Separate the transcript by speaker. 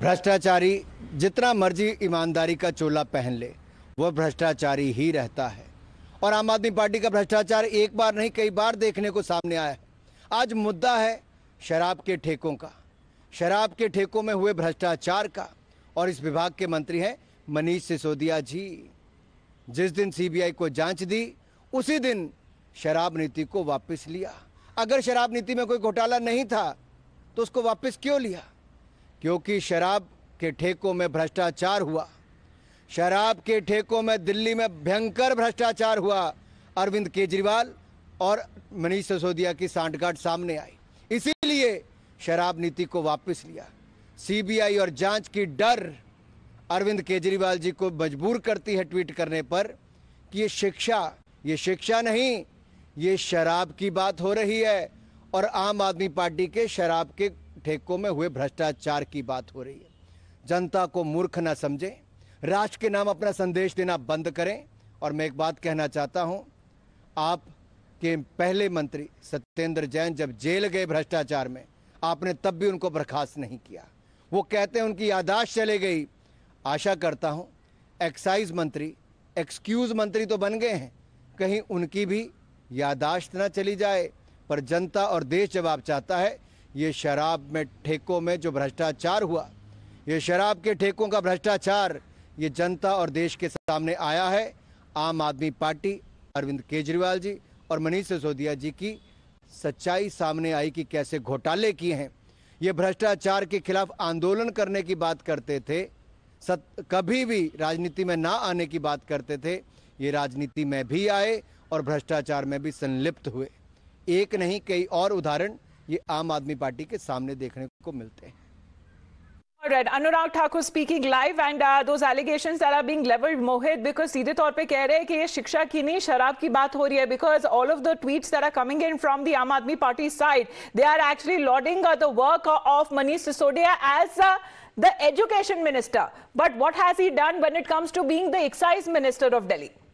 Speaker 1: भ्रष्टाचारी जितना मर्जी ईमानदारी का चोला पहन ले वह भ्रष्टाचारी ही रहता है और आम आदमी पार्टी का भ्रष्टाचार एक बार नहीं कई बार देखने को सामने आया है आज मुद्दा है शराब के ठेकों का शराब के ठेकों में हुए भ्रष्टाचार का और इस विभाग के मंत्री हैं मनीष सिसोदिया जी जिस दिन सीबीआई को जांच दी उसी दिन शराब नीति को वापस लिया अगर शराब नीति में कोई घोटाला नहीं था तो उसको वापस क्यों लिया क्योंकि शराब के ठेकों में भ्रष्टाचार हुआ शराब के ठेकों में दिल्ली में भयंकर भ्रष्टाचार हुआ अरविंद केजरीवाल और मनीष सिसोदिया की सांठगांठ सामने आई इसीलिए शराब नीति को वापस लिया सीबीआई और जांच की डर अरविंद केजरीवाल जी को मजबूर करती है ट्वीट करने पर कि ये शिक्षा ये शिक्षा नहीं ये शराब की बात हो रही है और आम आदमी पार्टी के शराब के ठेकों में हुए भ्रष्टाचार की बात हो रही है जनता को मूर्ख ना समझें राष्ट्र के नाम अपना संदेश देना बंद करें और मैं एक बात कहना चाहता हूं आप के पहले मंत्री सत्येंद्र जैन जब जेल गए भ्रष्टाचार में आपने तब भी उनको बर्खास्त नहीं किया वो कहते हैं उनकी यादाश्त चले गई आशा करता हूं एक्साइज मंत्री एक्सक्यूज मंत्री तो बन गए हैं कहीं उनकी भी यादाश्त ना चली जाए पर जनता और देश जवाब चाहता है ये शराब में ठेकों में जो भ्रष्टाचार हुआ ये शराब के ठेकों का भ्रष्टाचार ये जनता और देश के सामने आया है आम आदमी पार्टी अरविंद केजरीवाल जी और मनीष सिसोदिया जी की सच्चाई सामने आई कि कैसे घोटाले किए हैं ये भ्रष्टाचार के खिलाफ आंदोलन करने की बात करते थे सत, कभी भी राजनीति में ना आने की बात करते थे ये राजनीति में भी आए और भ्रष्टाचार में भी संलिप्त हुए एक नहीं कई और उदाहरण ये आम आदमी पार्टी के सामने देखने को मिलते हैं
Speaker 2: Right. Anurag Thakur speaking live and uh, those allegations that are being leveled, Mohit, because सीधे तौर पे कह रहे हैं कि ये शिक्षा की नहीं शराब की बात हो रही है because all of the tweets that are coming in from the Aam Aadmi Party side, they are actually lauding uh, the work of Manish Sisodia as uh, the education minister. But what has he done when it comes to being the excise minister of Delhi?